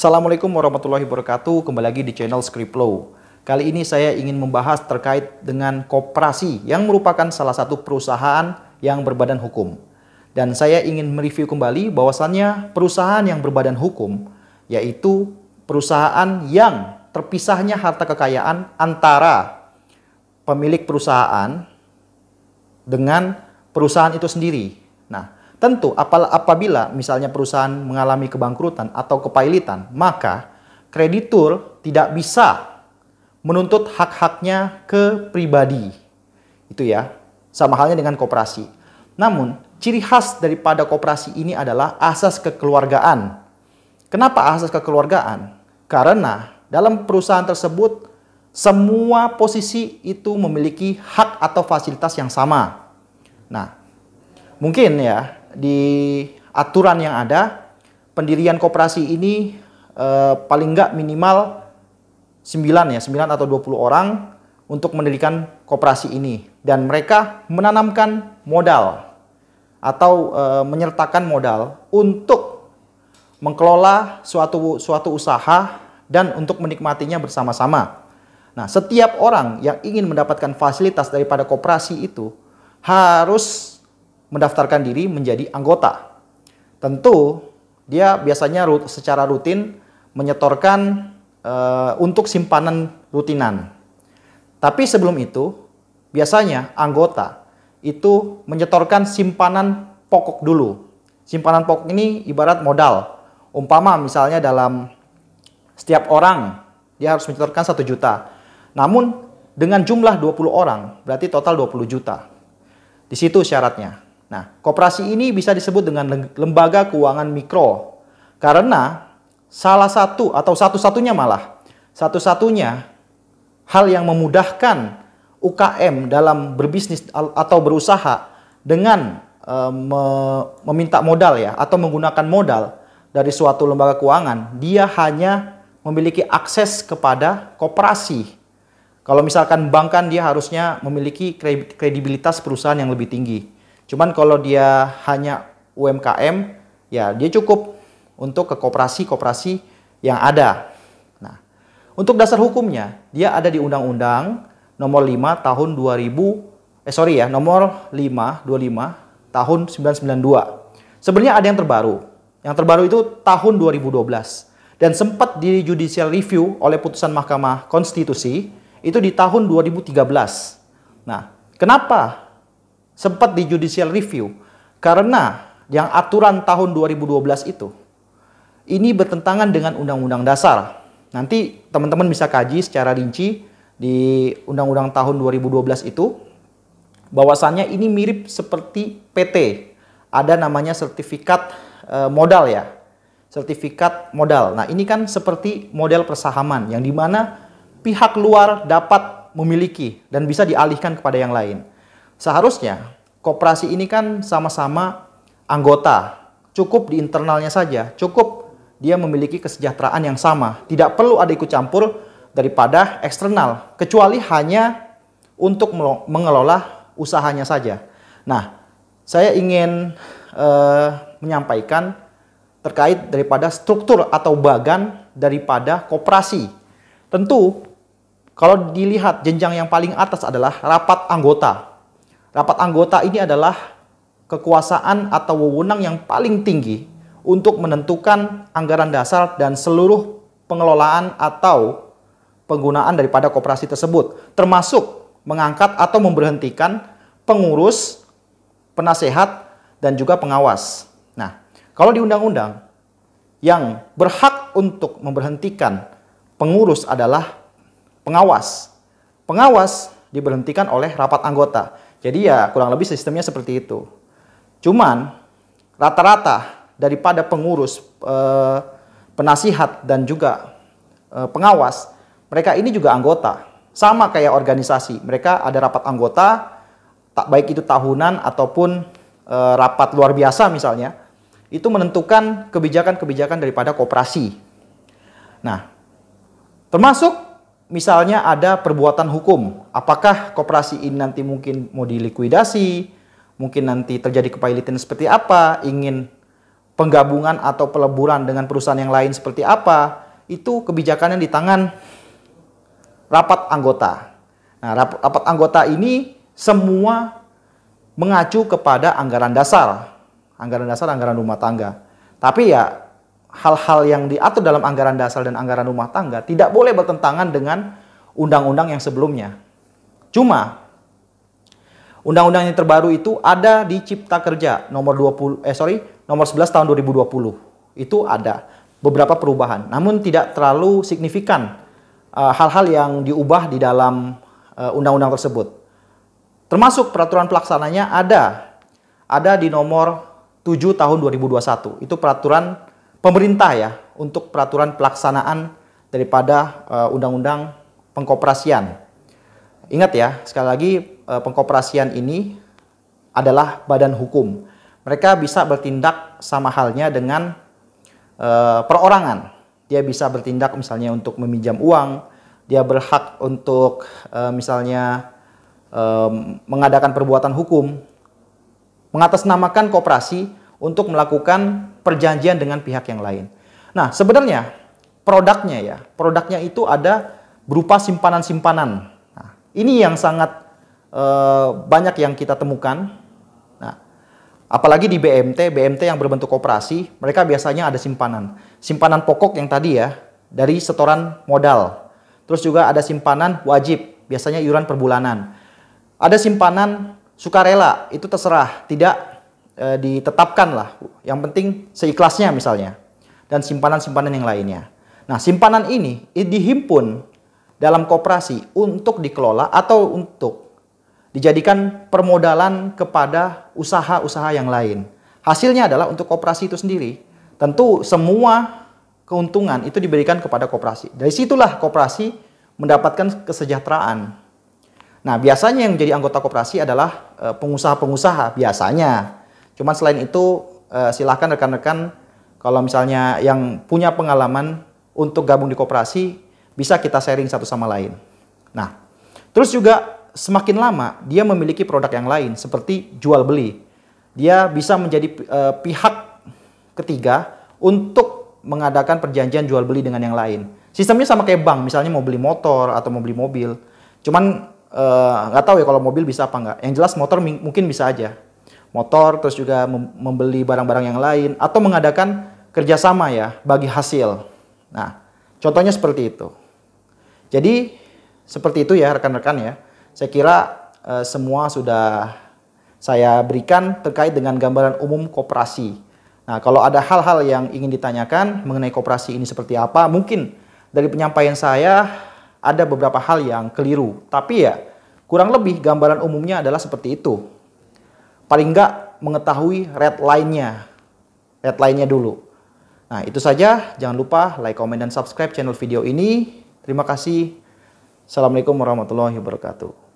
Assalamualaikum warahmatullahi wabarakatuh. Kembali lagi di channel Scriptlow. Kali ini saya ingin membahas terkait dengan koperasi yang merupakan salah satu perusahaan yang berbadan hukum. Dan saya ingin mereview kembali bahwasannya perusahaan yang berbadan hukum yaitu perusahaan yang terpisahnya harta kekayaan antara pemilik perusahaan dengan perusahaan itu sendiri. Nah, Tentu apabila misalnya perusahaan mengalami kebangkrutan atau kepailitan, maka kreditur tidak bisa menuntut hak-haknya ke pribadi. Itu ya, sama halnya dengan koperasi. Namun, ciri khas daripada koperasi ini adalah asas kekeluargaan. Kenapa asas kekeluargaan? Karena dalam perusahaan tersebut semua posisi itu memiliki hak atau fasilitas yang sama. Nah, mungkin ya di aturan yang ada, pendirian koperasi ini eh, paling nggak minimal 9 ya, 9 atau 20 orang untuk mendirikan koperasi ini dan mereka menanamkan modal atau e, menyertakan modal untuk mengelola suatu suatu usaha dan untuk menikmatinya bersama-sama. Nah, setiap orang yang ingin mendapatkan fasilitas daripada koperasi itu harus mendaftarkan diri menjadi anggota. Tentu dia biasanya secara rutin menyetorkan uh, untuk simpanan rutinan. Tapi sebelum itu, biasanya anggota itu menyetorkan simpanan pokok dulu. Simpanan pokok ini ibarat modal. Umpama misalnya dalam setiap orang dia harus menyetorkan satu juta. Namun dengan jumlah 20 orang berarti total 20 juta. Di situ syaratnya. Nah, koperasi ini bisa disebut dengan lembaga keuangan mikro karena salah satu atau satu-satunya malah satu-satunya hal yang memudahkan UKM dalam berbisnis atau berusaha dengan e, meminta modal ya atau menggunakan modal dari suatu lembaga keuangan, dia hanya memiliki akses kepada koperasi. Kalau misalkan bank kan dia harusnya memiliki kredibilitas perusahaan yang lebih tinggi. Cuman kalau dia hanya UMKM, ya dia cukup untuk ke koperasi-koperasi yang ada. Nah, untuk dasar hukumnya, dia ada di Undang-Undang nomor 5 tahun 2000, eh sorry ya, nomor 5, 25 tahun 992. Sebenarnya ada yang terbaru. Yang terbaru itu tahun 2012 dan sempat di judicial review oleh putusan Mahkamah Konstitusi itu di tahun 2013. Nah, kenapa sempat di judicial review karena yang aturan tahun 2012 itu ini bertentangan dengan Undang-Undang Dasar. Nanti teman-teman bisa kaji secara rinci di Undang-Undang tahun 2012 itu bahwasannya ini mirip seperti PT. Ada namanya sertifikat eh, modal ya. Sertifikat modal. Nah, ini kan seperti model persahaman yang dimana pihak luar dapat memiliki dan bisa dialihkan kepada yang lain. Seharusnya koperasi ini kan sama-sama anggota, cukup di internalnya saja, cukup dia memiliki kesejahteraan yang sama, tidak perlu ada ikut campur daripada eksternal, kecuali hanya untuk mengelola usahanya saja. Nah, saya ingin eh, menyampaikan terkait daripada struktur atau bagan daripada koperasi. Tentu kalau dilihat jenjang yang paling atas adalah rapat anggota Rapat anggota ini adalah kekuasaan atau wewenang yang paling tinggi untuk menentukan anggaran dasar dan seluruh pengelolaan atau penggunaan daripada koperasi tersebut, termasuk mengangkat atau memberhentikan pengurus, penasehat, dan juga pengawas. Nah, kalau di undang-undang yang berhak untuk memberhentikan pengurus adalah pengawas. Pengawas diberhentikan oleh rapat anggota. Jadi ya kurang lebih sistemnya seperti itu. Cuman rata-rata daripada pengurus, eh, penasihat dan juga eh, pengawas, mereka ini juga anggota. Sama kayak organisasi, mereka ada rapat anggota, tak baik itu tahunan ataupun eh, rapat luar biasa misalnya, itu menentukan kebijakan-kebijakan daripada koperasi. Nah, termasuk misalnya ada perbuatan hukum, apakah koperasi ini nanti mungkin mau dilikuidasi, mungkin nanti terjadi kepailitan seperti apa, ingin penggabungan atau peleburan dengan perusahaan yang lain seperti apa, itu kebijakannya di tangan rapat anggota. Nah, rapat anggota ini semua mengacu kepada anggaran dasar, anggaran dasar, anggaran rumah tangga. Tapi ya hal-hal yang diatur dalam anggaran dasar dan anggaran rumah tangga tidak boleh bertentangan dengan undang-undang yang sebelumnya. Cuma undang-undang yang terbaru itu ada di Cipta Kerja nomor 20 eh sorry nomor 11 tahun 2020 itu ada beberapa perubahan namun tidak terlalu signifikan eh, hal-hal uh, yang diubah di dalam eh, undang-undang uh, tersebut. Termasuk peraturan pelaksananya ada ada di nomor 7 tahun 2021. Itu peraturan pemerintah ya untuk peraturan pelaksanaan daripada eh, undang-undang pengkoperasian. Ingat ya, sekali lagi eh, pengkoperasian ini adalah badan hukum. Mereka bisa bertindak sama halnya dengan eh, perorangan. Dia bisa bertindak misalnya untuk meminjam uang, dia berhak untuk misalnya mengadakan perbuatan hukum, mengatasnamakan kooperasi untuk melakukan perjanjian dengan pihak yang lain. Nah, sebenarnya produknya ya, produknya itu ada berupa simpanan-simpanan. Nah, ini yang sangat eh, banyak yang kita temukan. Nah, apalagi di BMT, BMT yang berbentuk koperasi, mereka biasanya ada simpanan. Simpanan pokok yang tadi ya, dari setoran modal. Terus juga ada simpanan wajib, biasanya iuran perbulanan. Ada simpanan sukarela, itu terserah, tidak e, ditetapkan lah. Yang penting seikhlasnya misalnya. Dan simpanan-simpanan yang lainnya. Nah, simpanan ini dihimpun dalam kooperasi untuk dikelola atau untuk dijadikan permodalan kepada usaha-usaha yang lain. Hasilnya adalah untuk kooperasi itu sendiri. Tentu semua keuntungan itu diberikan kepada kooperasi. Dari situlah kooperasi mendapatkan kesejahteraan. Nah, biasanya yang menjadi anggota koperasi adalah e, pengusaha-pengusaha biasanya Cuman selain itu uh, eh, silahkan rekan-rekan kalau misalnya yang punya pengalaman untuk gabung di koperasi bisa kita sharing satu sama lain. Nah, terus juga semakin lama dia memiliki produk yang lain seperti jual beli. Dia bisa menjadi uh, pihak ketiga untuk mengadakan perjanjian jual beli dengan yang lain. Sistemnya sama kayak bank, misalnya mau beli motor atau mau beli mobil. Cuman eh, nggak uh, tahu ya kalau mobil bisa apa nggak. Yang jelas motor mungkin bisa aja motor, terus juga membeli barang-barang yang lain, atau mengadakan kerjasama ya bagi hasil. Nah, contohnya seperti itu. Jadi seperti itu ya rekan-rekan ya. Saya kira e, semua sudah saya berikan terkait dengan gambaran umum koperasi. Nah, kalau ada hal-hal yang ingin ditanyakan mengenai koperasi ini seperti apa, mungkin dari penyampaian saya ada beberapa hal yang keliru. Tapi ya kurang lebih gambaran umumnya adalah seperti itu paling nggak mengetahui red line-nya. Red line-nya dulu. Nah, itu saja. Jangan lupa like, comment, dan subscribe channel video ini. Terima kasih. Assalamualaikum warahmatullahi wabarakatuh.